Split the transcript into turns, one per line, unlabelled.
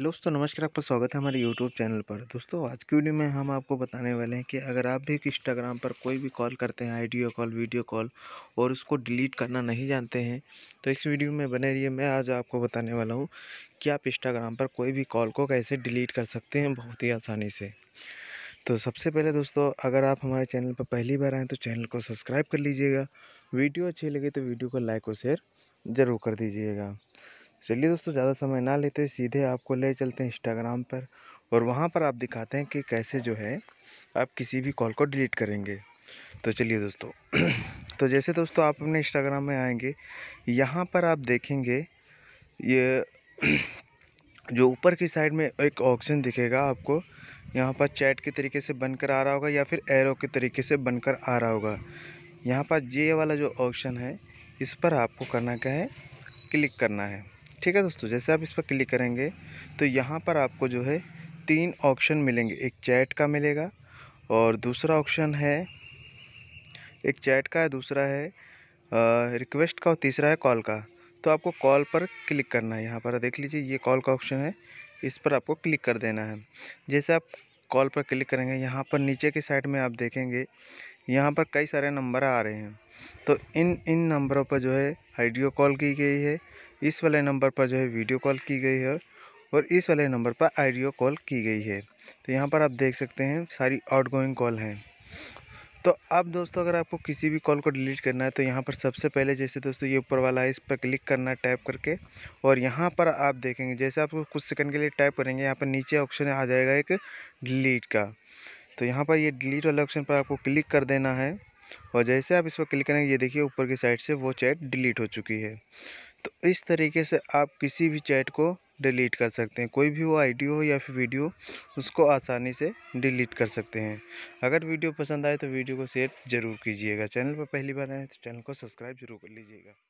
hello दोस्तों नमस्कार आपका स्वागत है हमारे यूट्यूब चैनल पर दोस्तों आज की वीडियो में हम आपको बताने वाले हैं कि अगर आप भी इंस्टाग्राम पर कोई भी कॉल करते हैं आइडियो कॉल वीडियो कॉल और उसको डिलीट करना नहीं जानते हैं तो इस वीडियो में बने रहिए मैं आज आपको बताने वाला हूँ कि आप इंस्टाग्राम पर कोई भी कॉल को कैसे डिलीट कर सकते हैं बहुत ही आसानी से तो सबसे पहले दोस्तों अगर आप हमारे चैनल पर पहली बार आएँ तो चैनल को सब्सक्राइब कर लीजिएगा वीडियो अच्छी लगे तो वीडियो को लाइक और शेयर ज़रूर कर दीजिएगा चलिए दोस्तों ज़्यादा समय ना लेते सीधे आपको ले चलते हैं इंस्टाग्राम पर और वहाँ पर आप दिखाते हैं कि कैसे जो है आप किसी भी कॉल को डिलीट करेंगे तो चलिए दोस्तों तो जैसे दोस्तों आप अपने इंस्टाग्राम में आएंगे यहाँ पर आप देखेंगे ये जो ऊपर की साइड में एक ऑप्शन दिखेगा आपको यहाँ पर चैट के तरीके से बनकर आ रहा होगा या फिर एरो के तरीके से बनकर आ रहा होगा यहाँ पर ये वाला जो ऑप्शन है इस पर आपको करना क्या है क्लिक करना है ठीक है दोस्तों जैसे आप इस पर क्लिक करेंगे तो यहाँ पर आपको जो है तीन ऑप्शन मिलेंगे एक चैट का मिलेगा और दूसरा ऑप्शन है एक चैट का है दूसरा है रिक्वेस्ट का और तीसरा है कॉल का तो आपको कॉल पर क्लिक करना है यहाँ पर देख लीजिए ये कॉल का ऑप्शन है इस पर आपको क्लिक कर देना है जैसे आप कॉल पर क्लिक करेंगे यहाँ पर नीचे की साइड में आप देखेंगे यहाँ पर कई सारे नंबर आ रहे हैं तो इन इन नंबरों पर जो है आइडियो कॉल की गई है इस वाले नंबर पर जो है वीडियो कॉल की गई है और इस वाले नंबर पर आइडियो कॉल की गई है तो यहाँ पर आप देख सकते हैं सारी आउटगोइंग कॉल हैं तो अब दोस्तों अगर आपको किसी भी कॉल को डिलीट करना है तो यहाँ पर सबसे पहले जैसे दोस्तों ये ऊपर वाला है इस पर क्लिक करना है टैप करके और यहाँ पर आप देखेंगे जैसे आप कुछ सेकंड के लिए टैप करेंगे यहाँ पर नीचे ऑप्शन आ जाएगा एक डिलीट का तो यहाँ पर ये डिलीट वाले ऑप्शन पर आपको क्लिक कर देना है और जैसे आप इस पर क्लिक करेंगे ये देखिए ऊपर की साइड से वो चैट डिलीट हो चुकी है तो इस तरीके से आप किसी भी चैट को डिलीट कर सकते हैं कोई भी वो आइडियो हो या फिर वीडियो उसको आसानी से डिलीट कर सकते हैं अगर वीडियो पसंद आए तो वीडियो को शेयर ज़रूर कीजिएगा चैनल पर पहली बार आए तो चैनल को सब्सक्राइब जरूर कर लीजिएगा